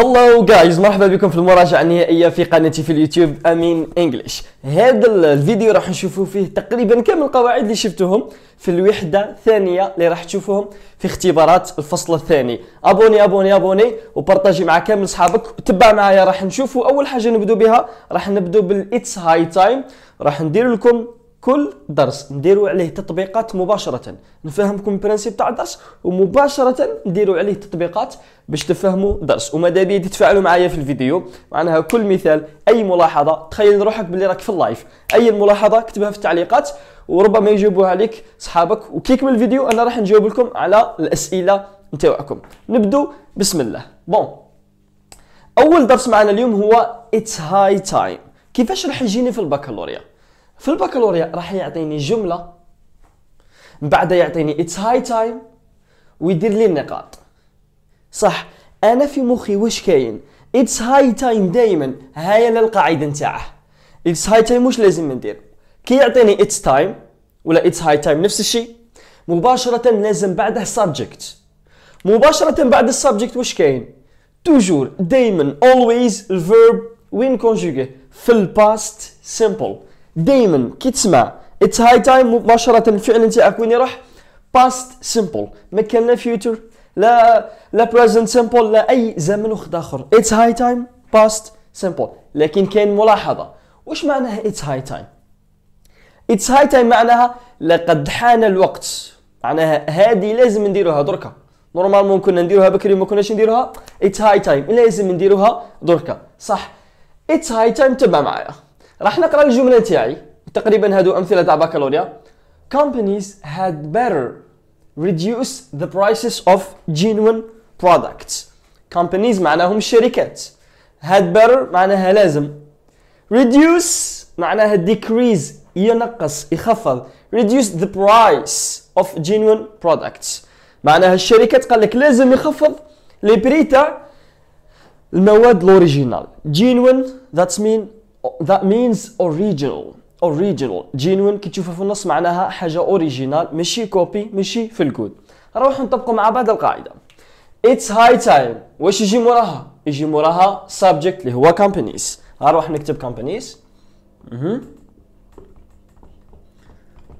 هلو جايز مرحبا بكم في المراجعه النهائيه في قناتي في اليوتيوب امين انجلش هذا الفيديو راح نشوفوا فيه تقريبا كامل القواعد اللي شفتوهم في الوحده الثانيه اللي راح تشوفوهم في اختبارات الفصل الثاني ابوني ابوني ابوني وبارطاجي مع كامل اصحابك وتبع معايا راح نشوفوا اول حاجه نبدو بها راح نبدو بالاتس هاي تايم راح ندير لكم كل درس نديروا عليه تطبيقات مباشرة نفهمكم البرانسيب تاع الدرس ومباشرة نديروا عليه تطبيقات باش تفهموا درس وماذا بيا تتفاعلوا معايا في الفيديو معناها كل مثال اي ملاحظة تخيل روحك باللي راك في اللايف اي ملاحظة كتبها في التعليقات وربما يجاوبوها عليك صحابك وكيكمل الفيديو انا راح نجاوب لكم على الاسئلة نتاعكم نبدو بسم الله بون اول درس معنا اليوم هو اتس هاي تايم كيفاش راح يجيني في البكالوريا في البكالوريا راح يعطيني جمله من بعدها يعطيني اتس هاي تايم ويدير لي النقاط صح انا في مخي واش كاين اتس هاي تايم دائما هاي القاعده نتاعه اتس هاي تايم واش لازم ندير كي يعطيني اتس تايم ولا اتس هاي تايم نفس الشيء مباشره لازم بعده سبجكت مباشره بعد السبجكت واش كاين توجور دائما always الفيرب وين كونجوغي في الباست سيمبل دائما كي تسمع اتس هاي تايم مباشره الفعل نتاعك وين يروح باست سيمبل ما كان لا فيوتشر لا لا بريزنت سيمبل لا اي زمن وخد اخر اتس هاي تايم باست سيمبل لكن كاين ملاحظه واش معناها اتس هاي تايم اتس هاي تايم معناها لقد حان الوقت معناها هذه لازم نديروها دركا نورمالمون كنا نديروها بكري ما كناش نديروها اتس هاي تايم لازم نديروها دركا صح اتس هاي تايم تبع معايا راح نقرا الجمله تاعي تقريبا هادو امثله تاع بكالوريا companies had better reduce the prices of genuine products companies معناهم الشركات had better معناها لازم reduce معناها decrease ينقص يخفض reduce the price of genuine products معناها الشركات قال لك لازم يخفض لي بري تاع المواد الاوريجينال genuine that's mean that means original original genuine كي تشوفها في النص معناها حاجة original ماشي كوبي ماشي في الكود نروح نطبقوا مع بعض القاعدة It's high time واش يجي موراها؟ يجي موراها subject اللي هو companies نروح نكتب companies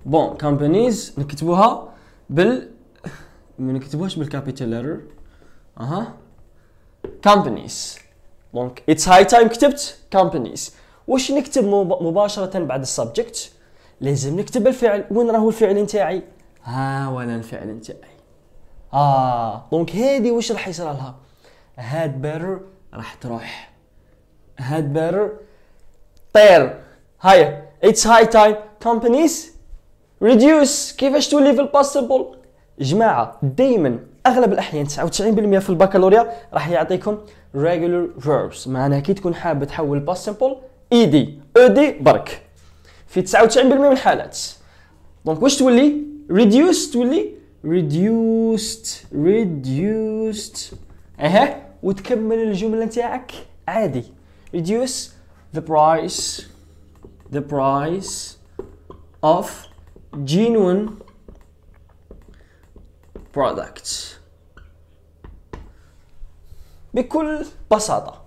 بون companies نكتبوها بال ما نكتبوهاش بالكابيتال لتر اها companies دونك it's high time كتبت companies واش نكتب مباشره بعد السبجكت لازم نكتب الفعل وين راهو الفعل نتاعي ها ولا الفعل نتاعي اه دونك هذه واش راح يصير لها هاد بيرر راح تروح هاد بيرر طير هيا اتس هاي تايم كومبانيز ريديوس كيفاش تولي في الباست جماعه دائما اغلب الاحيان 99% في البكالوريا راح يعطيكم regular verbs معناها كي تكون حاب تحول past simple اي دي او دي برك في 99% من الحالات دونك واش تولي ريديوس تولي ريديوست ريديوست اها وتكمل الجمله نتاعك عادي ريديوس the price the price of genuine برودكت بكل بساطه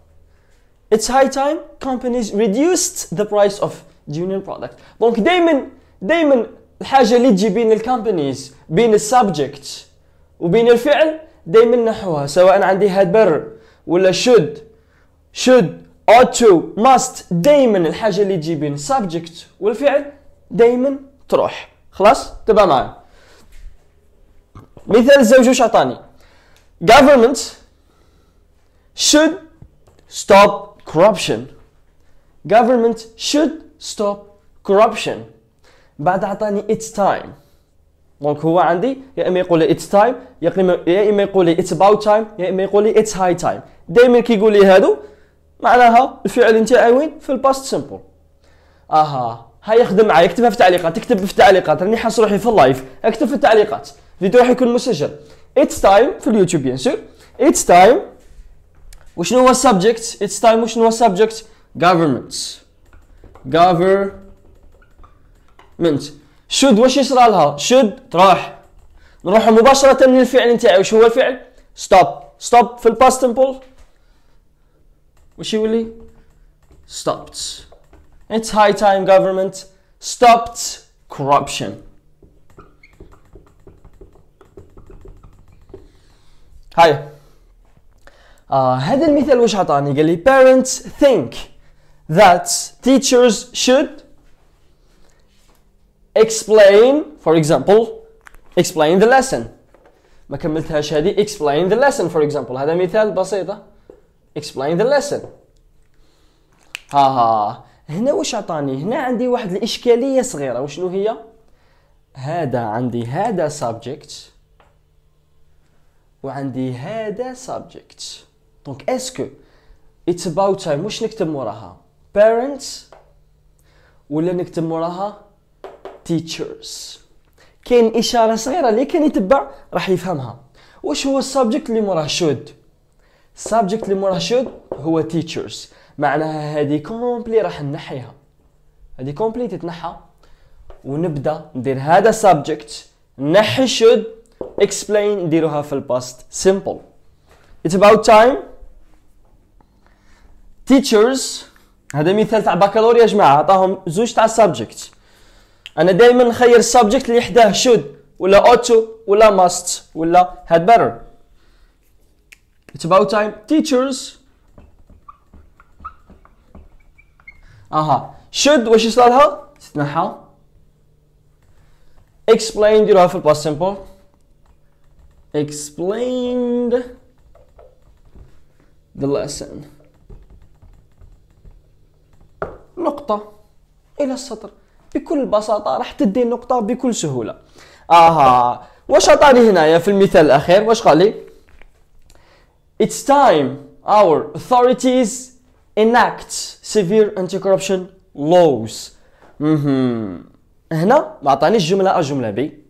It's high time companies reduced the price of junior product. دونك دائما دائما الحاجة اللي تجي بين الكومبانيز بين السبجكت وبين الفعل دائما نحوها سواء عندي هاد بر ولا should should ought to must دائما الحاجة اللي تجي بين السبجكت والفعل دائما تروح خلاص تبع معايا مثال الزوج وش عطاني government should stop corruption government should stop corruption بعد عطاني it's time دونك هو عندي يا اما يقول لي it's time يا اما يقول لي it's about time يا اما يقول لي it's high time دائما كيقول لي هادو معناها الفعل نتاعي وين في الباست سمبل اها هاي يخدم معايا اكتبها في التعليقات اكتب في التعليقات راني حاس روحي في اللايف اكتب في التعليقات الفيديو راح يكون مسجل it's time في اليوتيوب بيان سور it's time which know what subject? It's time which know subject? Governments. Government. should وش يصرى لها؟ should راح. نروح مباشرة للفعل نتاعي وش هو الفعل؟ stop. stop في الباست تمبل وش يولي؟ stopped. It's high time government stopped corruption. هيا آه هذا المثال واش عطاني قال لي parents think that teachers should explain for example explain the lesson ما كملتهاش هذه explain the lesson for example هذا مثال بسيطة explain the lesson ها ها هنا واش عطاني هنا عندي واحد الإشكالية صغيرة وشنو هي هذا عندي هذا subject وعندي هذا subject دونك اسكو اتس اباوت تايم واش نكتب موراها بيرنتس ولا نكتب موراها تيتشرز كاين اشاره صغيره اللي كان يتبع راح يفهمها واش هو السبجكت اللي موراه شود السبجكت اللي موراه شود هو تيتشرز معناها هذه كومبلي راح نحيها هذه كومبلي تتنحى ونبدا ندير هذا سبجكت نحي شود اكسبلين نديروها في الباست سيمبل اتس اباوت تايم teachers هذا مثال تاع بكالوريا يا جماعه عطاهم زوج تاع سبجكت انا دائما نخير السبجكت اللي حداه شود ولا اوتو ولا ماست ولا had better it's about time teachers اها should واش يصلح لها تتنحى explain ديروها في الباست simple explained the lesson نقطة إلى السطر بكل بساطة راح تدي نقطة بكل سهولة اها واش عطاني هنايا في المثال الأخير واش قال لي It's time our authorities enact severe anti-corruption laws مهم. Mhm. هنا ما عطانيش جملة أ جملة بي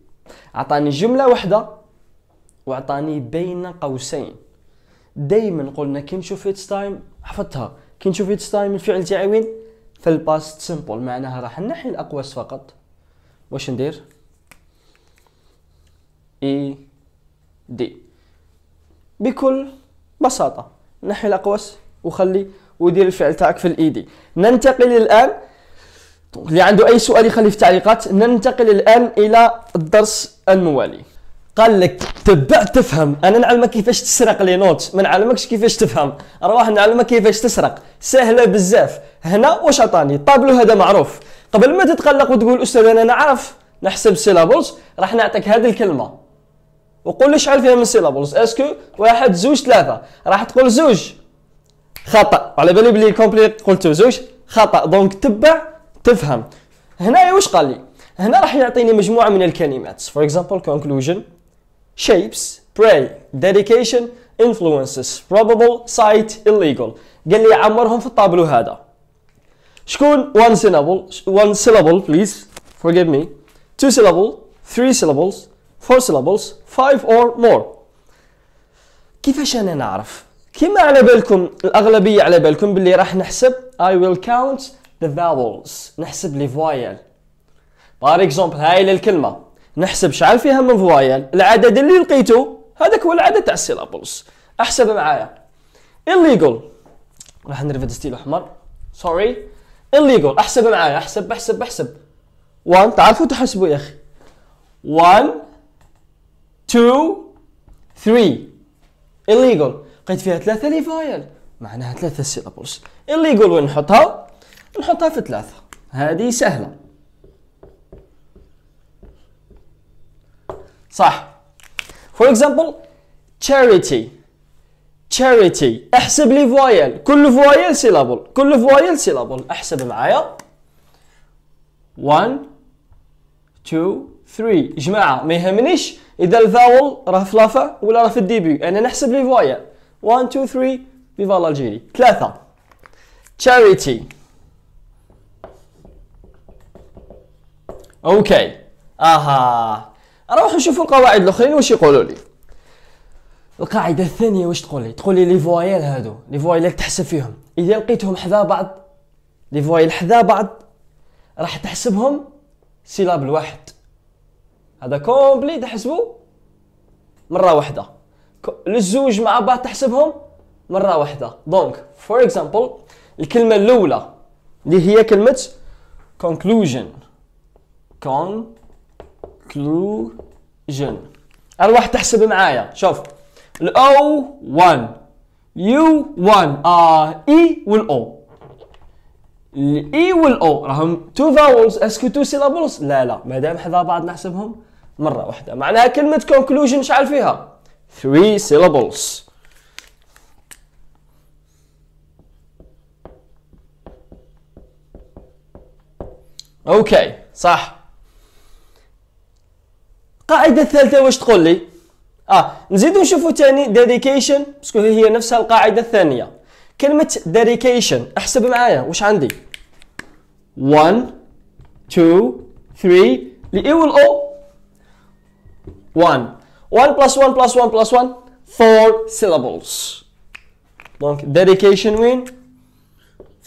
عطاني جملة واحدة وعطاني بين قوسين دايما قلنا كي نشوف it's time حفظتها كي نشوف it's time الفعل تاعي وين في الباست سمبل معناها راح نحي الاقواس فقط واش ندير اي e دي بكل بساطه نحي الاقواس وخلي ودير الفعل تاعك في الاي دي e ننتقل الان اللي عنده اي سؤال يخليه في التعليقات ننتقل الان الى الدرس الموالي قال لك تبع تفهم انا نعلمك كيفاش تسرق لي نوت ما نعلمكش كيفاش تفهم ارواح نعلمك كيفاش تسرق سهله بزاف هنا واش عطاني الطابلو هذا معروف قبل ما تتقلق وتقول استاذ انا نعرف نحسب سيلابلز راح نعطيك هذه الكلمه وقول لي شحال فيها من سيلابلز اسكو واحد زوج ثلاثه راح تقول زوج خطا على بالي بلي كومبلي قلت زوج خطا دونك تبع تفهم هنا واش قال لي هنا راح يعطيني مجموعه من الكلمات فور اكزامبل كونكلوجن شيبس براي ديديكيشن influences probable site illegal قال لي عمرهم في الطابلو هذا شكون one syllable one syllable please forgive me two syllable three syllables four syllables five or more كيفاش انا نعرف كيما على بالكم الاغلبيه على بالكم باللي راح نحسب I will count the vowels نحسب لي فوايل بار اكزومبل هاي للكلمه نحسب شحال فيها من فوايل العدد اللي لقيته هذاك هو العدد تاع السيلابلز احسب معايا illegal راح نرفد ستيل احمر سوري الليجل احسب معايا احسب احسب احسب 1 تعرفوا تحسبوا يا اخي 1 2 3 الليجل قيد فيها ثلاثة ليفايل معناها ثلاثة سيلابلز الليجل وين نحطها؟ نحطها في ثلاثة هذه سهلة صح فور اكزامبل تشاريتي charity احسب لي فوايل كل فوايل سيلابل كل فوايل سيلابل احسب معايا 1 2 3 جماعه ما يهمنيش اذا الفاول راه في لافا ولا راه في الديبي انا نحسب لي فوايل 1 2 3 فيفا الجيري ثلاثه charity اوكي اها نروح نشوفوا القواعد الاخرين واش يقولوا لي القاعده الثانيه واش تقولي تقولي لي فوايال هادو لي فوايال تحسب فيهم اذا لقيتهم حذا بعض لي فوايال حذا بعض راح تحسبهم سيلاب الواحد هذا كومبلي تحسبو مره واحده الزوج مع بعض تحسبهم مره واحده دونك فور اكزامبل الكلمه الاولى اللي هي كلمه conclusion conclusion اروح تحسب معايا شوف الاو 1 يو 1 ار آه، اي والاو الاي والاو راهم تو فاولز اسكو تو سيلابلز لا لا مادام حدا بعض نحسبهم مره واحده معناها كلمه كونكلوجن شحال فيها 3 سيلابلز اوكي صح القاعده الثالثه واش تقول لي اه نزيدو نشوفو ثاني ديديكيشن باسكو هي نفسها القاعده الثانيه كلمه ديديكيشن احسب معايا واش عندي 1 2 3 الاي والاو 1 1 1 1 1 4 syllables دونك dedication وين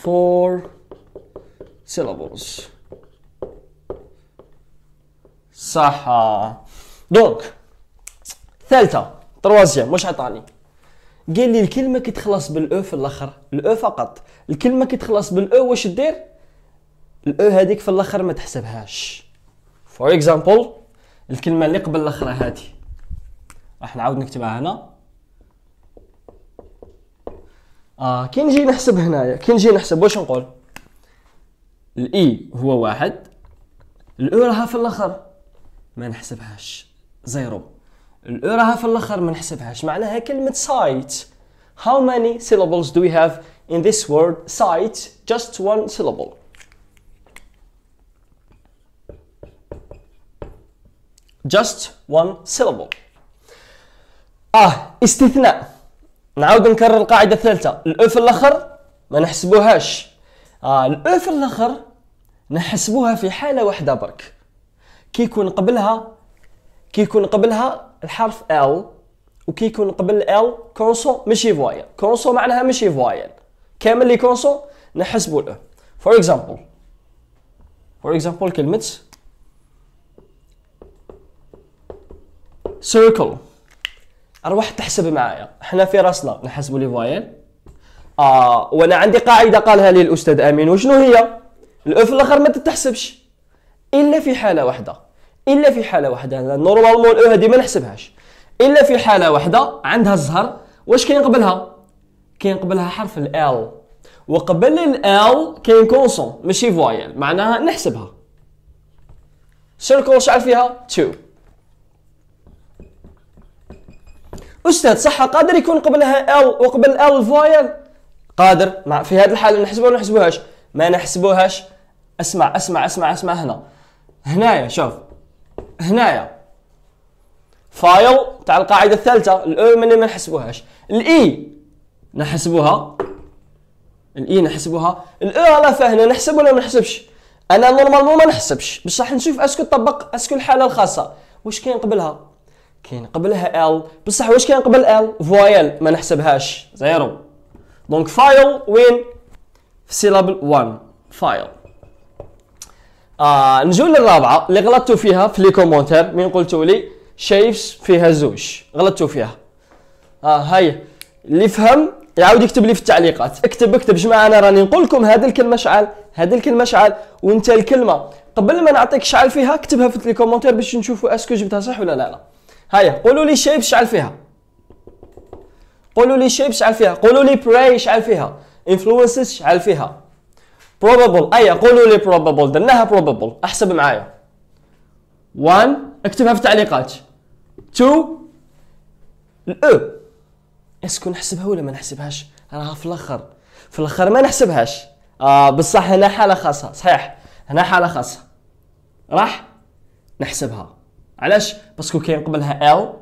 4 syllables صح دونك ثالثه تروازيام واش عطاني قال لي الكلمه كتخلص بالاو في الاخر الاو فقط الكلمه كتخلص بالاو واش دير الاو هذيك في الاخر ما تحسبهاش فور اكزامبل الكلمه اللي قبل الاخر هذه راح نعاود نكتبها هنا آه كي نجي نحسب هنايا كي نجي نحسب واش نقول الاي هو واحد الاو راها في الاخر ما نحسبهاش زيرو الاراها في الاخر ما نحسبهاش معناها كلمه سايت how many syllables do we have in this word site just one syllable just one syllable اه استثناء نعاود نكرر القاعده الثالثه الاو في الاخر ما نحسبوهاش آه الاو في الاخر نحسبوها في حاله واحده برك كي يكون قبلها كيكون قبلها الحرف L وكيكون قبل L كونسو ماشي فوايل كونسو معناها ماشي فوايل كامل اللي كونسو نحسبوا له فور اكزامبل فور اكزامبل كلمة circle اروح تحسب معايا احنا في راسنا نحسبوا لي فوايل آه وانا عندي قاعده قالها لي الاستاذ امين وشنو هي الاف الاخر ما تتحسبش الا في حاله واحده الا في حاله واحده نورمالمون الاو هذه ما نحسبهاش الا في حاله واحده عندها الزهر واش كاين قبلها كاين قبلها حرف ال وقبل ال كاين كونسون ماشي فوايل معناها نحسبها سيركل شعل فيها 2 استاذ صح قادر يكون قبلها ال وقبل ال فوايل قادر مع في هذه الحاله نحسبها ولا نحسبوهاش ما نحسبوهاش اسمع اسمع اسمع اسمع هنا هنايا شوف هنايا فايل تاع القاعده الثالثه الاو من ما نحسبوهاش الاي نحسبوها الاي نحسبوها الاو على فهنا نحسب ولا ما نحسبش انا نورمالمون ما نحسبش بصح نشوف اسكو طبق اسكو الحاله الخاصه واش كاين قبلها كاين قبلها ال بصح واش كاين قبل ال فوايل ما نحسبهاش زيرو دونك فايل وين في سيلابل 1 فايل آه نجو للرابعه اللي غلطتوا فيها في لي كومونتير من قلتوا لي شايفش فيها زوج غلطتوا فيها اه هاي اللي فهم يعاود يكتب لي في التعليقات اكتب اكتب جماعه انا راني نقول لكم هذا الكلمه شعل هذا الكلمه شعل وانت الكلمه قبل ما نعطيك شعل فيها اكتبها في لي كومونتير باش نشوفوا اسكو جبتها صح ولا لا لا هيا قولوا لي شايف شعل فيها قولوا لي شايف شعل فيها قولوا لي براي شعل فيها انفلونسز شعل فيها probable اي قولوا لي probable درناها probable احسب معايا 1 اكتبها في التعليقات 2 الاو اسكو نحسبها ولا ما نحسبهاش راها في الاخر في الاخر ما نحسبهاش آه بصح هنا حاله خاصه صحيح هنا حاله خاصه راح نحسبها علاش باسكو كاين قبلها ال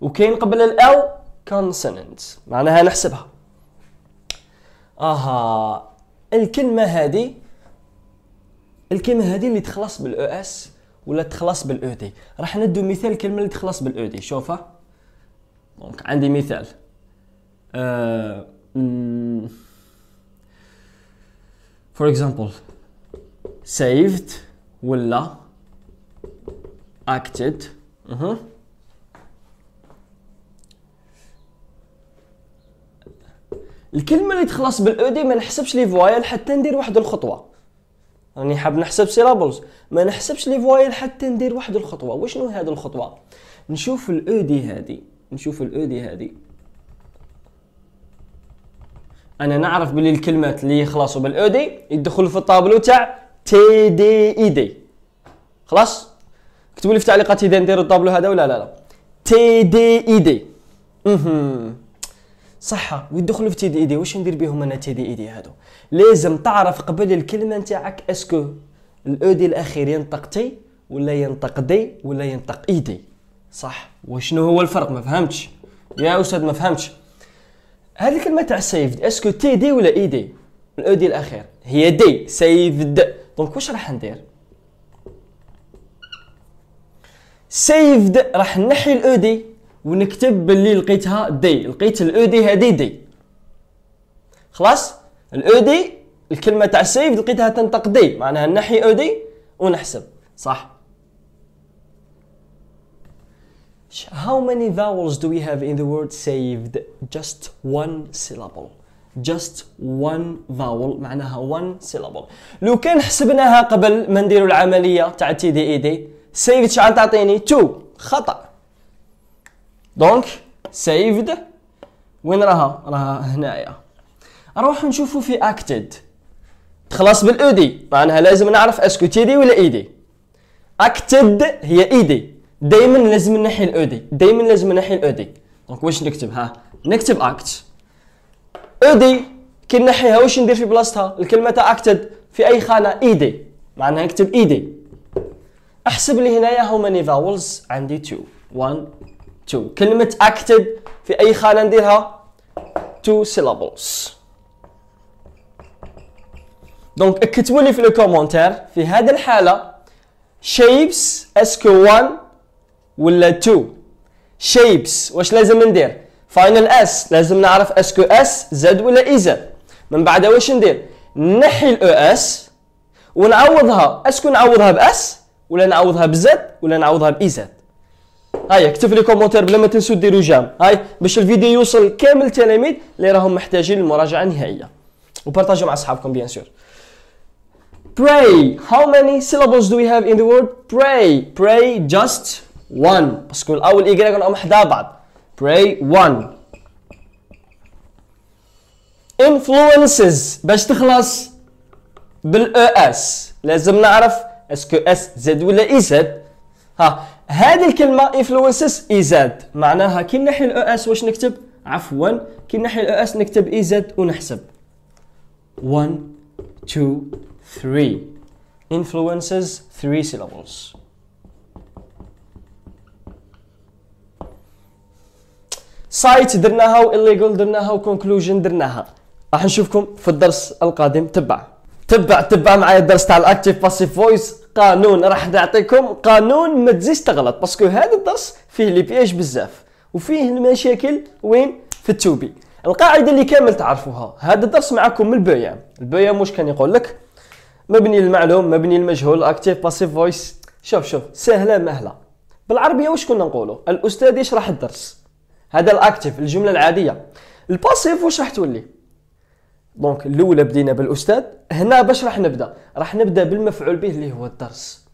وكاين قبل ال consonant معناها نحسبها اها الكلمه هذه الكلمه هذه اللي تخلص بالاو اس ولا تخلص بالاو تي راح ندو مثال الكلمه اللي تخلص بالاو تي شوفها دونك عندي مثال فور اكزامبل سيفت ولا اكتد uh -huh. الكلمه اللي تخلص بالاو دي ما نحسبش لي فوايل حتى ندير واحد الخطوه راني حاب نحسب سيلابلز ما نحسبش لي فوايل حتى ندير واحد الخطوه وشنو هاد الخطوه نشوف الاو دي هادي نشوف الاو دي هادي انا نعرف بلي الكلمات اللي يخلصوا بالاو دي يدخلوا في الطابلو تاع تي دي اي دي خلاص كتبوا لي في التعليقات اذا نديروا الطابلو هذا ولا لا لا تي دي اي دي صحة ويدخلوا في تي دي اي دي واش ندير بهم انا تي دي اي دي هادو لازم تعرف قبل الكلمة نتاعك اسكو الاو دي الاخير ينطق تي ولا ينطق دي ولا ينطق ايدي صح وشنو هو الفرق ما فهمتش يا استاذ ما فهمتش هذه الكلمة تاع سيف اسكو تي دي ولا ايدي الاودي الاو دي الاخير هي دي سيفد دونك واش راح ندير سيفد راح نحي الاودي ونكتب باللي لقيتها دي لقيت الاو دي e هذه دي خلاص الاو دي e الكلمه تاع سيف لقيتها تنطق دي معناها نحي او e دي ونحسب صح How many vowels do we have in the word saved? Just one syllable. Just one vowel معناها one syllable. لو كان حسبناها قبل ما نديروا العملية تاع تي دي اي دي saved شحال تعطيني؟ Two. خطأ دونك سيفد وين راها راها هنايا نروح نشوفو في اكتد تخلص بالاودي معناها لازم نعرف اسكو تيدي ولا ايدي اكتد هي ايدي دائما لازم نحي الاودي دائما لازم نحي الاودي دونك واش نكتب ها نكتب اكت اودي كي نحيها واش ندير في بلاصتها الكلمه تاع اكتد في اي خانه ايدي معناها نكتب ايدي احسب لي هنايا هما فاولز عندي 2 1 تو كلمة acted في أي خانة نديرها two syllables دونك اكتبوا لي في لو في هذه الحالة shapes اسكو 1 ولا 2 shapes واش لازم ندير فاينل اس لازم نعرف اسكو اس زد ولا اي e زد من بعد واش ندير نحي الاو اس e ونعوضها اسكو نعوضها باس ولا نعوضها بزد ولا نعوضها باي زد e هاي اكتب لي كومونتير بلا ما تنسوا ديروا جام هاي باش الفيديو يوصل كامل التلاميذ اللي راهم محتاجين المراجعه النهائيه وبارطاجوا مع اصحابكم بيان سور pray how many syllables do we have in the word pray pray just one باسكو الاول ايكغيك راهم حدا بعض pray one influences باش تخلص بالاس اس لازم نعرف اسكو اس زد ولا اي e زد ها هذه الكلمه انفلونسز ايزاد e معناها كي نحي الاو اس e واش نكتب عفوا كي نحي الاو اس e نكتب ايزاد ونحسب 1 2 3 influences 3 syllables سايت درناها وإليغول درناها وكونكلوجن درناها راح نشوفكم في الدرس القادم تبع تبع تبع معايا الدرس تاع الاكتيف باسيف فويس قانون راح نعطيكم قانون ما تزيدش تغلط باسكو هذا الدرس فيه لي بياج بزاف وفيه المشاكل وين في التوبي القاعده اللي كامل تعرفوها هذا الدرس معكم من البيام البيام واش كان يقول لك مبني المعلوم مبني المجهول اكتيف باسيف فويس شوف شوف سهله مهله بالعربيه واش كنا نقولوا الاستاذ يشرح الدرس هذا الاكتيف الجمله العاديه الباسيف واش راح تولي دونك الاولى بدينا بالاستاذ هنا باش راح نبدا راح نبدا بالمفعول به اللي هو الدرس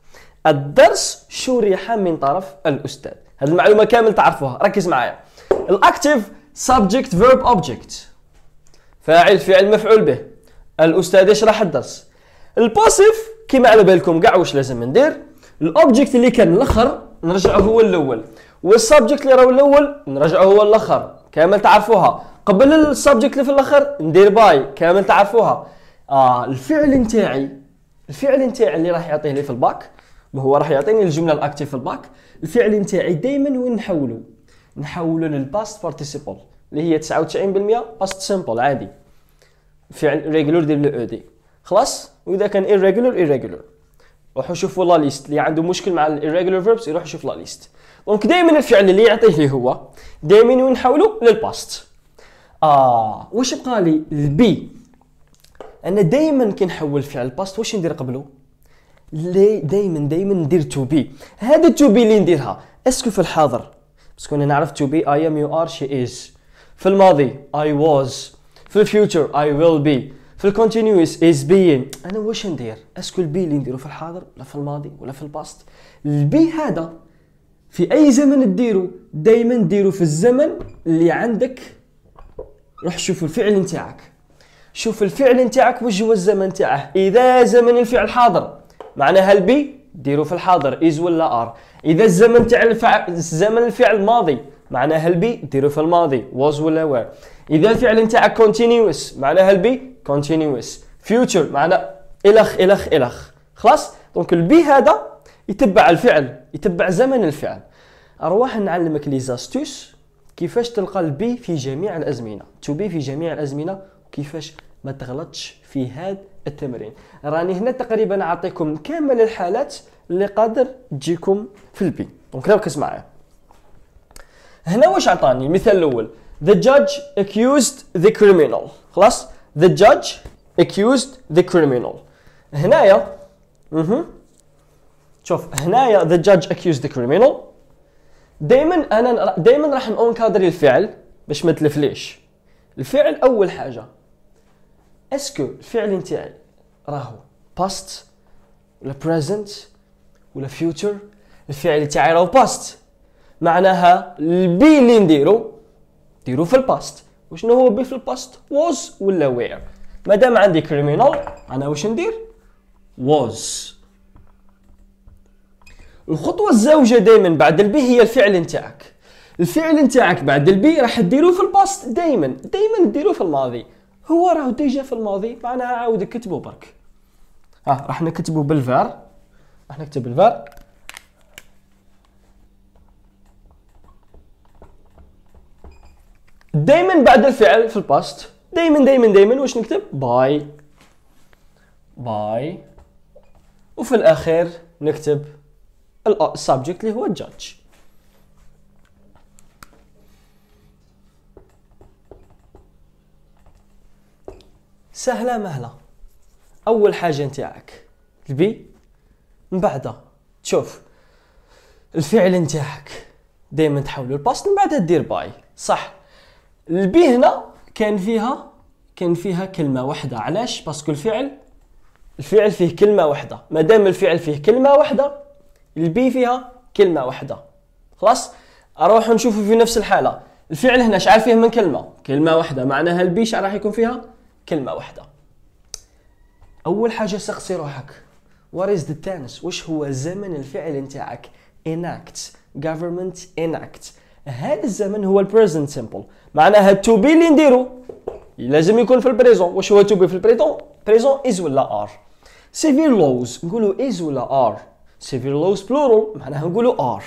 الدرس شرح من طرف الاستاذ هذه المعلومه كامل تعرفوها ركز معايا الاكتيف سبجكت فيرب اوبجكت فاعل فعل مفعول به الاستاذ يشرح الدرس الباسيف كيما على بالكم كاع واش لازم ندير الاوبجكت اللي كان الاخر نرجعه هو الاول والسبجكت اللي راهو الاول نرجعه هو الاخر كامل تعرفوها قبل السبجكت اللي في الاخر ندير باي كامل تعرفوها آه الفعل نتاعي الفعل نتاعي اللي راح يعطيه لي في الباك وهو راح يعطيني الجمله الاكتيف في الباك الفعل نتاعي دائما وين نحولو نحولو للباست بارتيسيبل اللي هي 99% باست سمبل عادي فعل ريجولر دير لو e دي خلاص واذا كان ايريجولر ايريجولر روحوا شوفوا لا ليست اللي عنده مشكل مع الايريجولر فيربس يروح يشوف لا ليست دونك دائما الفعل اللي يعطيه لي هو دائما نحوله للباست اه واش بقى لي البي انا دائما كنحول فعل باست واش ندير قبله لي دائما دائما ندير تو بي هذا تو بي اللي نديرها اسكو في الحاضر باسكو انا نعرف تو بي اي ام يو ار شي از في الماضي اي واز في الفيوتشر اي ويل بي في الكونتينيوس از بين انا واش ندير اسكو البي اللي نديرو في الحاضر ولا في الماضي ولا في الباست البي هذا في اي زمن ديرو دائما ديرو في الزمن اللي عندك روح شوف الفعل نتاعك شوف الفعل نتاعك وش هو الزمن نتاعه اذا زمن الفعل حاضر معناها البي ديرو في الحاضر از ولا ار اذا الزمن تاع الفعل الزمن الفعل ماضي معناها البي ديرو في الماضي واز ولا وير اذا الفعل نتاعك كونتينيوس معناها البي كونتينيوس فيوتشر معناها الخ الخ الخ خلاص دونك البي هذا يتبع الفعل يتبع زمن الفعل ارواح نعلمك لي زاستوس كيفاش تلقى البي في جميع الازمنه تو بي في جميع الازمنه وكيفاش ما تغلطش في هذا التمرين راني هنا تقريبا اعطيكم كامل الحالات اللي قادر تجيكم في البي دونك ركز معايا هنا واش عطاني المثال الاول the judge accused the criminal خلاص the judge accused the criminal هنايا اها شوف هنايا the judge accused the criminal دائما انا دائما راح كادري الفعل باش ما تلفليش الفعل اول حاجه اسكو الفعل نتاعي راهو باست ولا بريزنت ولا فيوتشر الفعل تاعي راهو باست معناها البي اللي نديرو نديرو في الباست وشنو هو بي في الباست واز ولا وير مادام عندي كريمينال انا واش ندير واز الخطوه الزوجه دائما بعد البي هي الفعل نتاعك الفعل نتاعك بعد البي راح ديروه في الباست دائما دائما ديروه في الماضي هو راه ديجا في الماضي معناها عاود كتبو برك اه راح نكتبو بالفار راح نكتب الفار دائما بعد الفعل في الباست دائما دائما دائما واش نكتب باي باي وفي الاخير نكتب السبجكت آه، اللي هو الجادج سهله مهله اول حاجه نتاعك البي من بعدها تشوف الفعل نتاعك دائما تحولو الباست من بعدها دير باي صح البي هنا كان فيها كان فيها كلمه واحده علاش باسكو الفعل الفعل فيه كلمه واحده ما دام الفعل فيه كلمه واحده البي فيها كلمه واحده خلاص اروح نشوفوا في نفس الحاله الفعل هنا شعر فيه من كلمه كلمه واحده معناها البي شعر راح يكون فيها كلمه واحده اول حاجه سقسي روحك What is the tense واش هو زمن الفعل نتاعك enact government enact هذا الزمن هو البريزنت سيمبل معناها تو بي اللي نديرو لازم يكون في البريزون واش هو تو بي في البريزون بريزون از ولا ار سيفير لوز نقولوا از ولا ار سيفير loss بلورال معناها نقولوا ار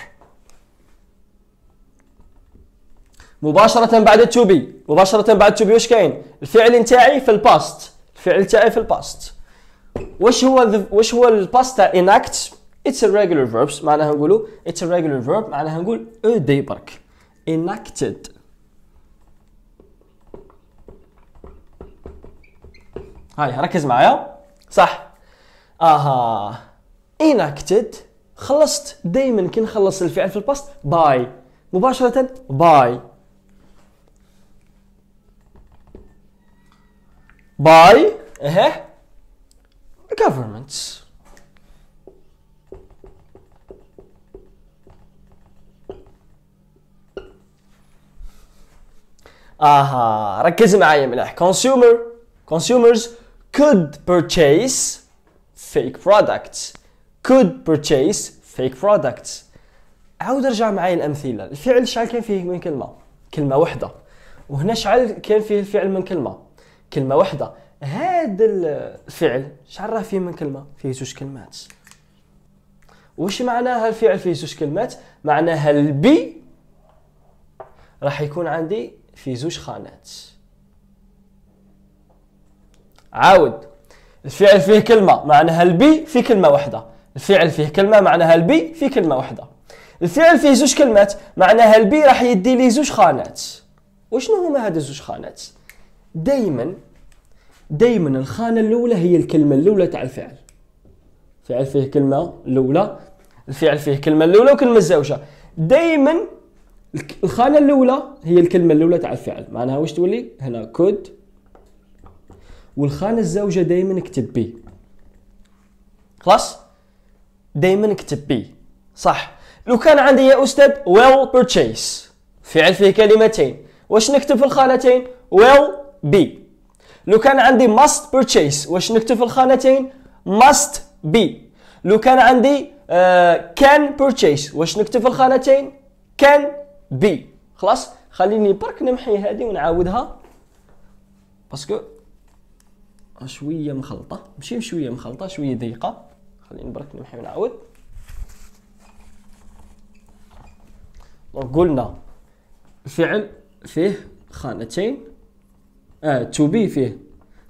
مباشرة بعد تو بي مباشرة بعد تو بي واش كاين الفعل نتاعي في الباست الفعل نتاعي في الباست واش هو واش هو الباست تاع انكت؟ اتس a regular verb معناها نقولوا اتس a regular verb معناها نقول او دي برك انكتد هاي ركز معايا صح اها enacted خلصت دائما كي نخلص الفعل في الباست باي مباشرة باي باي اها governments اها ركز معايا مليح consumer consumers could purchase fake products could purchase fake products عاود رجع معايا الامثله الفعل شحال كان فيه من كلمه كلمه واحده وهنا شحال كان فيه الفعل من كلمه كلمه واحده هذا الفعل شحال راه فيه من كلمه فيه زوج كلمات وش معناها الفعل فيه زوج كلمات معناها البي راح يكون عندي في زوج خانات عاود الفعل فيه كلمه معناها البي في كلمه واحده الفعل فيه كلمه معناها البي في كلمه واحده الفعل فيه زوج كلمات معناها البي راح يدي لي زوج خانات وشنو هما هاد الزوج خانات دائما دائما الخانه الاولى هي الكلمه الاولى تاع الفعل الفعل فيه كلمه الاولى الفعل فيه كلمه الاولى وكلمه الزوجه دائما الخانه الاولى هي الكلمه الاولى تاع الفعل معناها واش تولي هنا كود والخانه الزوجه دائما اكتب بي خلاص دايما نكتب بي صح لو كان عندي يا استاذ ويل purchase فعل فيه كلمتين واش نكتب في الخانتين ويل بي لو كان عندي must purchase واش نكتب في الخانتين must be لو كان عندي uh, can purchase واش نكتب في الخانتين can be خلاص خليني برك نمحي هذه ونعاودها باسكو شويه مخلطه ماشي شويه مخلطه شويه ضيقه خليني برك نمحي ونعاود دونك قلنا الفعل فيه خانتين اه تو بي فيه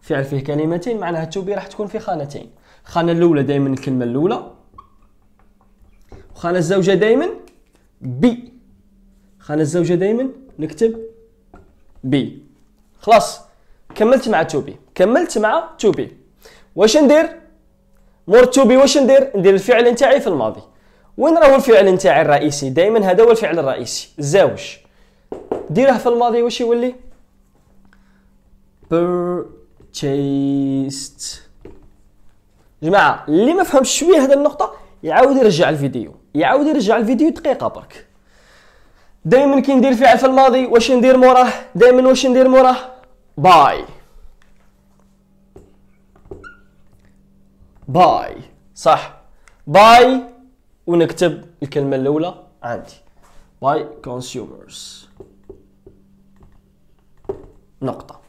فعل فيه كلمتين معناها تو بي راح تكون في خانتين الخانه الاولى دائما الكلمه الاولى وخانه الزوجه دائما بي خانه الزوجه دائما نكتب بي خلاص كملت مع تو بي كملت مع تو بي واش ندير مور تو بي واش ندير ندير الفعل نتاعي في الماضي وين راهو الفعل نتاعي الرئيسي دائما هذا هو الفعل الرئيسي الزوج ديره في الماضي واش يولي purchased جماعه اللي ما فهمش شويه هذه النقطه يعاود يرجع الفيديو يعاود يرجع الفيديو دقيقه برك دائما كي ندير فعل في الماضي واش ندير موراه دائما واش ندير موراه باي باي صح باي ونكتب الكلمة الأولى عندي باي كونسيومرز نقطة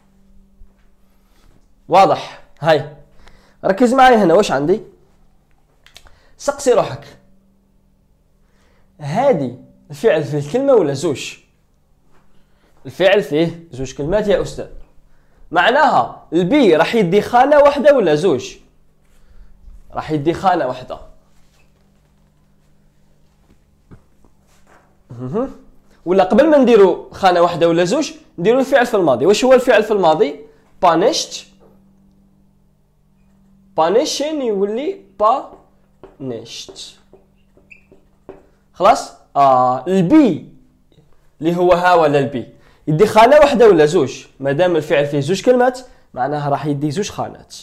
واضح هاي ركز معي هنا واش عندي سقسي روحك هادي الفعل فيه كلمة ولا زوج الفعل فيه زوج كلمات يا أستاذ معناها البي راح يدي خانة واحدة ولا زوج راح يدي خانه واحده ولا قبل ما نديرو خانه واحده ولا زوج نديرو الفعل في الماضي واش هو الفعل في الماضي بانيشت بانيشين يولي بانيشت خلاص آه البي اللي هو ها ولا البي يدي خانه واحده ولا زوج مادام الفعل فيه زوج كلمات معناها راح يدي زوج خانات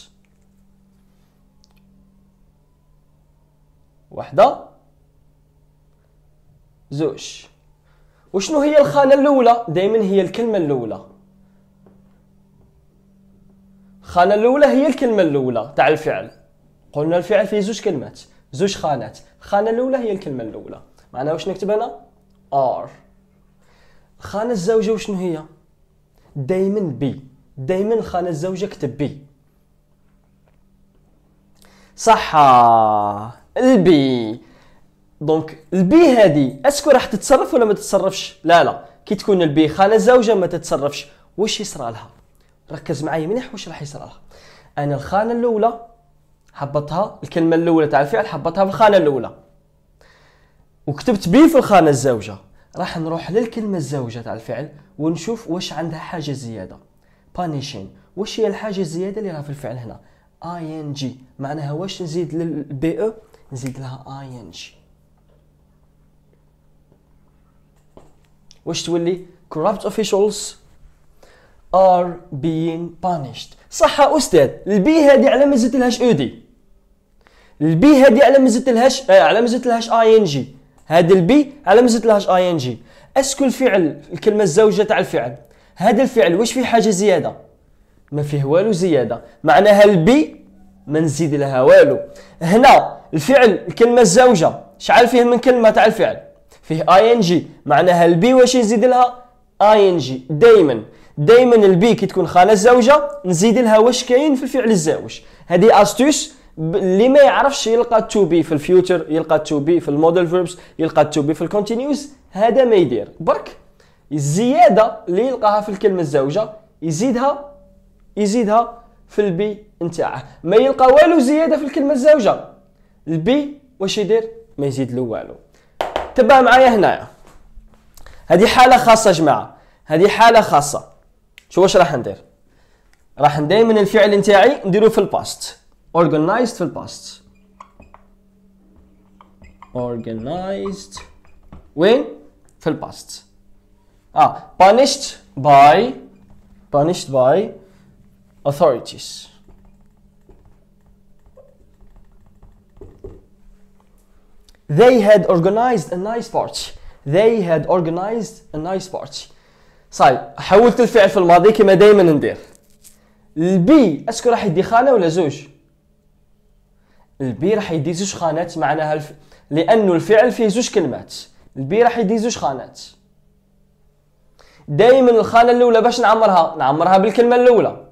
وحده زوج وشنو هي الخانه الاولى دائما هي الكلمه الاولى الخانه الاولى هي الكلمه الاولى تاع الفعل قلنا الفعل فيه زوج كلمات زوج خانات الخانه الاولى هي الكلمه الاولى معناها واش نكتب انا ار الخانه الزوجه وشنو هي دائما بي دائما الخانه الزوجه كتب بي صحه البي دونك البي هادي اسكو راح تتصرف ولا ما تتصرفش لا لا كي تكون البي خانه زوجه ما تتصرفش واش يصرى لها ركز معايا مليح واش راح يصرى لها انا الخانه الاولى حبطها الكلمه الاولى تاع الفعل حبطها في الخانه الاولى وكتبت بي في الخانه الزوجه راح نروح للكلمه الزوجه تاع الفعل ونشوف واش عندها حاجه زياده بانيشين واش هي الحاجه الزياده اللي راها في الفعل هنا اي ان جي معناها واش نزيد للبي او نزيد لها اي ان جي واش تولي corrupt officials are being punished صح استاذ البي هذه على ما زدت لهاش او دي البي هذه على ما زدت لهاش آه، على ما زدت لهاش اي ان جي هذا البي على ما زدت لهاش اي ان جي اسكو الفعل الكلمه الزوجه تاع الفعل هذا الفعل واش فيه حاجه زياده ما فيه والو زياده معناها البي ما نزيد لها والو هنا الفعل الكلمة الزوجة شحال فيه من كلمة تاع الفعل فيه اي ان جي معناها البي واش نزيد لها اي ان جي دائما دائما البي كي تكون خالة الزوجة نزيد لها واش كاين في الفعل الزوج هذه استوس اللي ما يعرفش يلقى تو بي في الفيوتر يلقى تو بي في الموديل فيربس يلقى تو بي في الكونتينيوس هذا ما يدير برك الزياده اللي يلقاها في الكلمه الزوجه يزيدها يزيدها في البي نتاعه ما يلقى والو زياده في الكلمه الزوجه البي واش يدير ما يزيد له والو تبع معايا هنايا هذه حاله خاصه جماعه هذه حاله خاصه شو واش راح ندير راح ندير من الفعل نتاعي نديرو في الباست organized في الباست organized وين في الباست اه punished by punished by authorities They had organized a nice party. They had organized a nice party. صايب حولت الفعل في الماضي كما دائما ندير. البي اسكو راح يدي خانه ولا زوج؟ البي راح يدي زوج خانات معناها الف... لانه الفعل فيه زوج كلمات. البي راح يدي زوج خانات. دائما الخانه الاولى باش نعمرها نعمرها بالكلمه الاولى.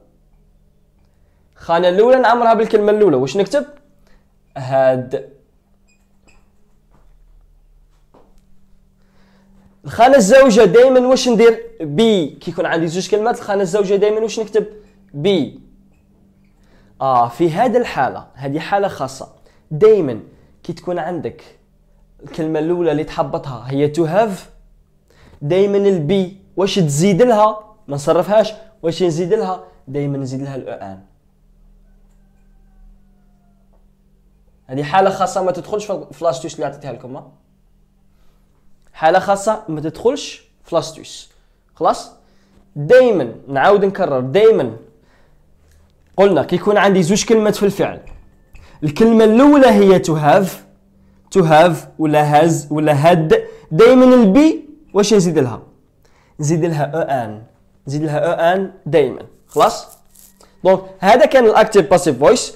الخانه الاولى نعمرها بالكلمه الاولى واش نكتب؟ هاد الخانه الزوجه دائما واش ندير بي كي يكون عندي زوج كلمات الخانه الزوجه دائما واش نكتب بي اه في هذه الحاله هذه حاله خاصه دائما كي تكون عندك الكلمه الاولى اللي تحبطها هي تو هاف دائما البي واش تزيد لها ما نصرفهاش واش نزيد لها دائما نزيد لها الاو ان e هذه حاله خاصه ما تدخلش في الفلاش توش اللي عطيتها لكم حاله خاصه ما تدخلش في خلاص دائما نعاود نكرر دائما قلنا كيكون عندي زوج كلمات في الفعل الكلمه الاولى هي تو هاف تو هاف ولا هاز ولا هاد دائما البي واش نزيد لها نزيد لها او ان نزيد لها او ان دائما خلاص دونك هذا كان الاكتيف باسيف أه، فويس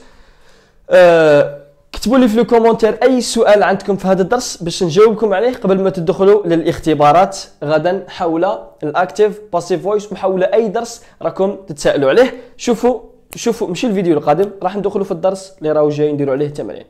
كتبوا لي في لو اي سؤال عندكم في هذا الدرس باش نجاوبكم عليه قبل ما تدخلوا للاختبارات غدا حول الاكتيف باسيف فويس وحول اي درس راكم تتسائلوا عليه شوفوا شوفوا ماشي الفيديو القادم راح ندخلوا في الدرس اللي راهو جاي نديروا عليه تمارين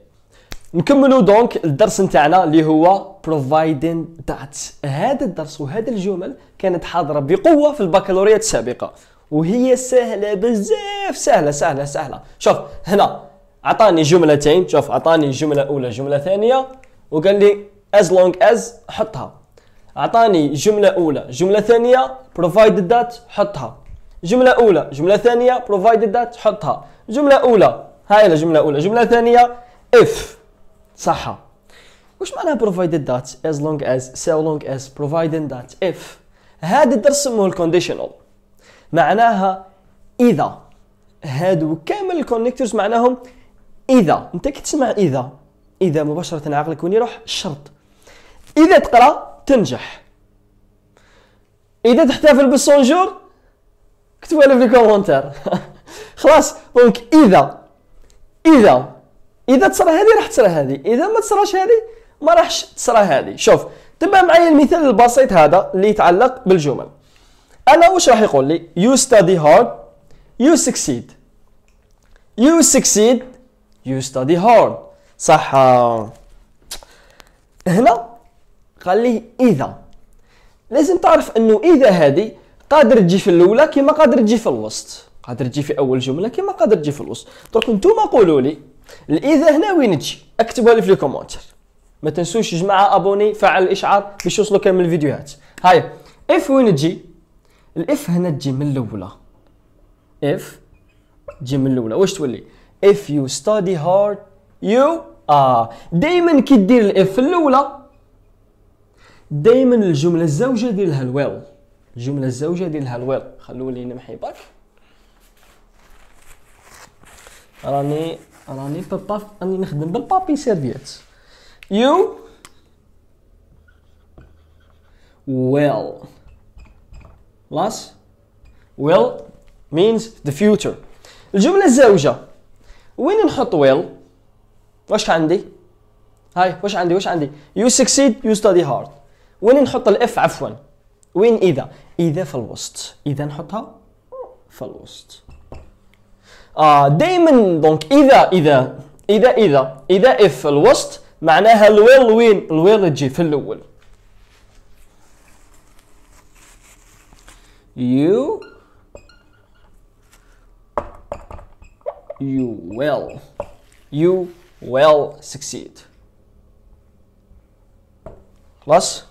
نكملوا دونك الدرس نتاعنا اللي هو providing that هذا الدرس وهذه الجمل كانت حاضره بقوه في الباكالوريا السابقه وهي سهله بزاف سهله سهله سهله شوف هنا اعطاني جملتين شوف اعطاني جمله اولى جمله ثانيه وقال لي as long as حطها اعطاني جمله اولى جمله ثانيه provide that حطها جمله اولى جمله ثانيه provide that حطها جمله اولى هاي الجمله الاولى جمله ثانيه if صح واش معناها provide that as long as so long as providing that if هذا الدرس سموه conditional معناها اذا هادو كامل الكونكتورز معناهم اذا انت كتسمع اذا اذا مباشره عقلك وين يروح الشرط اذا تقرا تنجح اذا تحتفل بالسونجور كتبوا لي في الكومنتار خلاص دونك اذا اذا اذا تصرى هذه راح تصرى هذه اذا ما تصراش هذه ما راحش تصرى هذه شوف تبع معايا المثال البسيط هذا اللي يتعلق بالجمل انا واش راح يقول لي يو ستادي هارد يو سكسيد يو سكسيد يو ستادي هارد صح هنا قال لي اذا لازم تعرف انه اذا هذه قادر تجي في الاولى كما قادر تجي في الوسط قادر تجي في اول جمله كما قادر تجي في الوسط دونك نتوما قولوا لي الاذا هنا وين تجي اكتبوها لي في لي كومونتير ما تنسوش يا جماعه ابوني فعل الاشعار باش يوصلوا كامل الفيديوهات هاي اف وين تجي الاف هنا تجي من الاولى اف تجي من الاولى واش تولي if you study hard you are دايما كي دير الاف الاولى دايما الجمله الزوجه ديالها لها الويل الجمله الزوجه ديالها لها الويل خلوا لي نمحي برك راني راني بابا راني نخدم بالبابي سيرفيت you will plus will means the future الجملة الزوجة وين نحط will واش عندي هاي واش عندي واش عندي you succeed you study hard وين نحط الاف عفوا وين اذا اذا في الوسط اذا نحطها في الوسط آه دائما دونك اذا اذا اذا اذا اذا اف في الوسط معناها الويل وين الويل تجي في الاول you you will you will succeed خلاص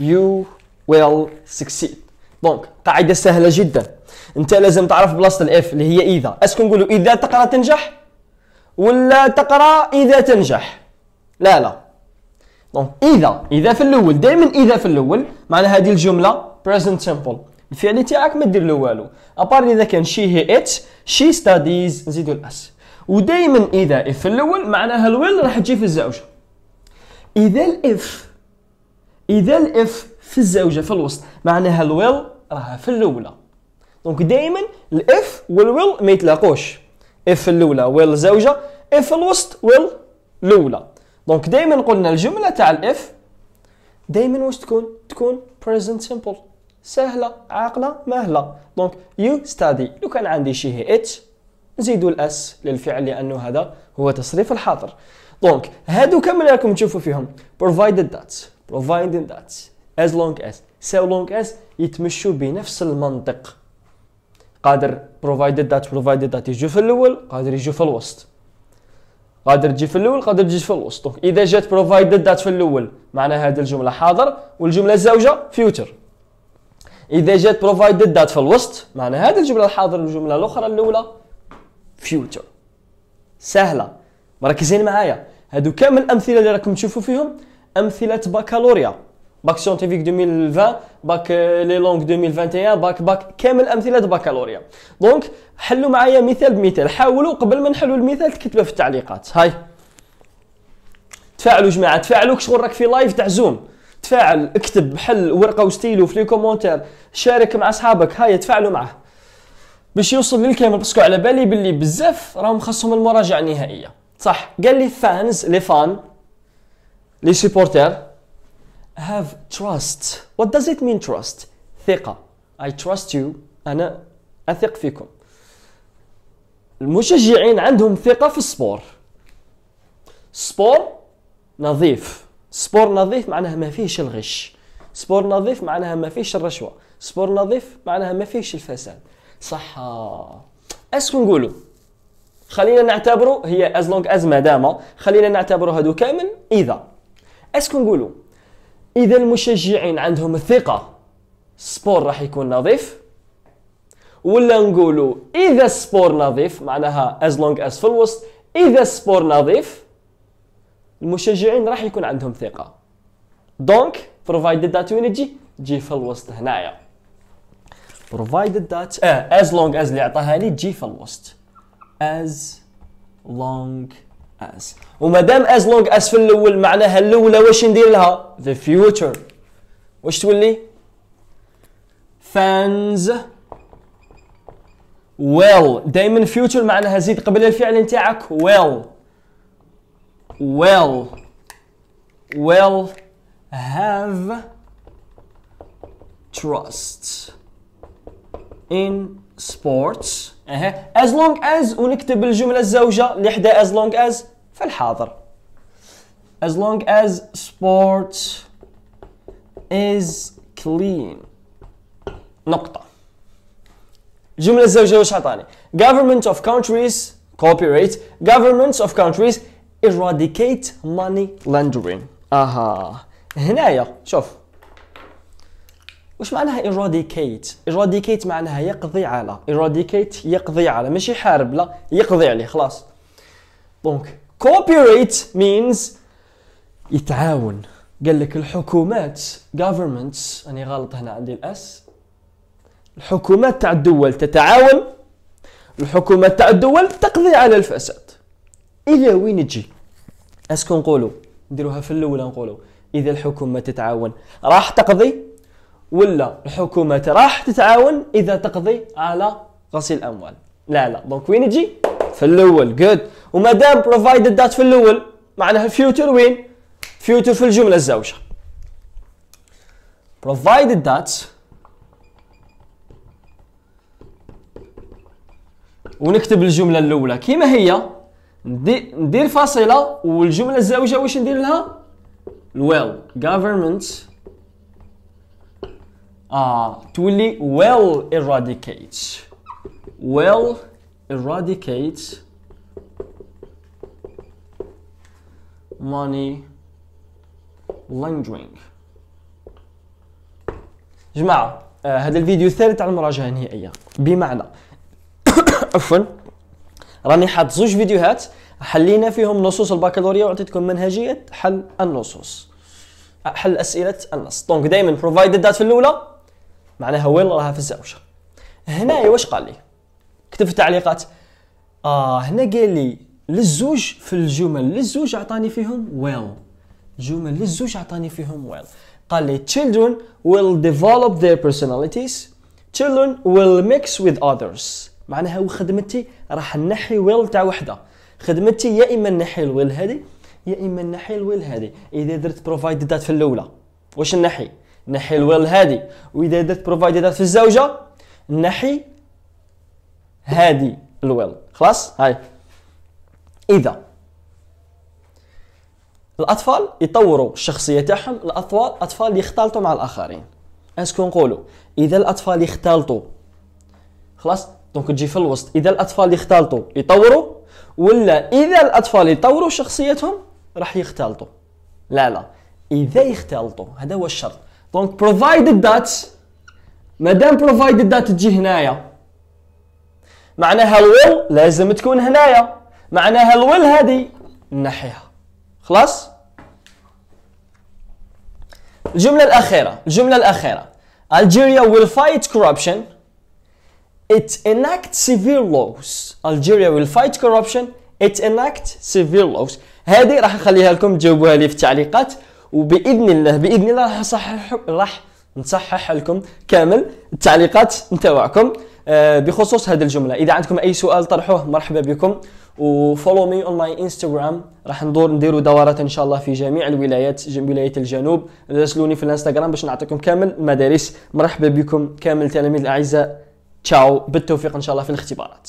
you will succeed دونك قاعده سهله جدا انت لازم تعرف بلاصه الاف اللي هي اذا اسكو نقولوا اذا تقرا تنجح ولا تقرا اذا تنجح لا لا دونك اذا اذا في الاول دائما اذا في الاول معنى هذه الجمله present simple الفعل تاعك ما دير له والو ابار اذا كان شي هي ات شي ستاديز نزيدو الاس ودائما اذا اف الاول معناها الويل راح تجي في الزوجه اذا الاف اذا الاف في الزوجه في الوسط معناها الويل راها في الاولى دونك دائما الاف والويل ما يتلاقوش اف الاولى ويل زوجه اف الوسط ويل الاولى دونك دائما قلنا الجمله تاع الاف دائما واش تكون تكون present simple سهله عاقله مهله دونك يو ستادي لو كان عندي شي هي ات نزيدوا الاس للفعل لانه هذا هو تصريف الحاضر دونك هادو كامل راكم تشوفوا فيهم provided that provided that as long as so long as يتمشوا بنفس المنطق قادر provided that provided that يجوا في الاول قادر يجوا في الوسط قادر تجي في الاول قادر تجي في الوسط دونك اذا جات provided that في الاول معناها هذه الجمله حاضر والجمله الزوجه future اذا جات بروفايدد دات في الوسط معنى هذا الجمله الحاضر والجمله الاخرى الاولى فيوتشر سهله مركزين معايا هادو كامل الامثله اللي راكم تشوفوا فيهم امثله بكالوريا باك سيونتيفيك 2020 باك لي لونغ 2021 باك باك كامل امثله بكالوريا دونك حلوا معايا مثال بمثال حاولوا قبل ما نحلوا المثال تكتبوا في التعليقات هاي تفاعلوا جماعه تفاعلوا شغل راك في لايف تاع زوم تفاعل اكتب حل ورقه وستيلو في لي كومونتير شارك مع اصحابك هاي تفاعلوا معه باش يوصل للكامل باسكو على بالي باللي بزاف راهم خصهم المراجعه النهائيه صح قال لي فانز لي فان لي سبورتير هاف تراست وات داز ات مين تراست ثقه اي تراست يو انا اثق فيكم المشجعين عندهم ثقه في السبور سبور نظيف سبور نظيف معناها ما فيهش الغش سبور نظيف معناها ما فيهش الرشوه سبور نظيف معناها ما فيهش الفساد صح اسكو نقولوا خلينا نعتبروا هي از لونغ از ما خلينا نعتبروا هادو كامل اذا اسكو نقولوا اذا المشجعين عندهم الثقه السبور راح يكون نظيف ولا نقولوا اذا السبور نظيف معناها از لونغ از في الوسط اذا السبور نظيف المشجعين راح يكون عندهم ثقه دونك provided that وين تجي جي في الوسط هنايا provided that اه as long as اللي عطاها لي جي في الوسط as long as ومادام as long as في الاول معناها الاولى واش ندير لها the future واش تولي fans well دائما future معناها زيد قبل الفعل نتاعك well will will have trust in sports uh-huh. as long as ونكتب الجملة الزوجة لحدة. as long as في الحاضر as long as sports is clean نقطة جملة الزوجة واش عطاني government of countries copyright governments of countries eradicate money laundering اها هنايا شوف واش معناها eradicate eradicate معناها يقضي على eradicate يقضي على ماشي يحارب لا يقضي عليه خلاص دونك cooperate means يتعاون قال لك الحكومات governments اني غلط هنا عندي الاس الحكومات تاع الدول تتعاون الحكومات تاع الدول تقضي على الفساد الى وين تجي اسكو نقولوا نديروها في الاولى نقولوا اذا الحكومه تتعاون راح تقضي ولا الحكومه راح تتعاون اذا تقضي على غسيل الاموال لا لا دونك وين نجي في الاول جود ومادام بروفايدد ذات في الاول معناها الفيوتر وين فيوتر في الجمله الزوجه بروفايدد دات ونكتب الجمله الاولى كما هي ندير فاصله والجمله الزاوجه واش ندير لها الويل government اه تولي well eradicates well eradicates money laundering جماعه آه، هذا الفيديو الثالث على المراجعه النهائيه بمعنى عفوا راني حاط زوج فيديوهات حلينا فيهم نصوص البكالوريا وعطيتكم منهجيه حل النصوص حل اسئله النص دونك دائما بروفايد دات في الاولى معناها وين راها في الزاوجه هنا أيوة، واش قال لي كتب في التعليقات اه هنا قال لي للزوج في الجمل للزوج اعطاني فيهم ويل جمل للزوج اعطاني فيهم ويل قال لي children will develop their personalities children will mix with others معناها وخدمتي راح نحي ويل تاع وحده خدمتي يا اما نحي الويل هذه يا اما نحي الويل هذه اذا درت بروفايد دات في الاولى واش نحي نحي الويل هذه واذا درت بروفايد دات في الزوجه نحي هذه الويل خلاص هاي اذا الاطفال يطوروا الشخصيه تاعهم الاطفال الاطفال يختلطوا مع الاخرين اسكو نقولوا اذا الاطفال يختلطوا خلاص دونك تجي في الوسط اذا الاطفال يختلطوا يطوروا ولا اذا الاطفال يطوروا شخصيتهم راح يختلطوا لا لا اذا يختلطوا هذا هو الشرط دونك بروفايدد ذات مادام بروفايدد ذات تجي هنايا معناها الويل لازم تكون هنايا معناها الويل هذه نحيها خلاص الجملة الأخيرة الجملة الأخيرة Algeria will fight corruption It enacts severe laws. Algeria will fight corruption. It enacts severe laws. هذه راح نخليها لكم تجاوبوها لي في التعليقات وباذن الله باذن الله راح اصحح راح نصحح لكم كامل التعليقات نتاعكم آه، بخصوص هذه الجمله اذا عندكم اي سؤال طرحوه مرحبا بكم وفولو مي اون ماي انستغرام راح ندور نديروا دورات ان شاء الله في جميع الولايات ولايه الجنوب راسلوني في الانستغرام باش نعطيكم كامل المدارس مرحبا بكم كامل التلاميذ الاعزاء تشاو بالتوفيق ان شاء الله في الاختبارات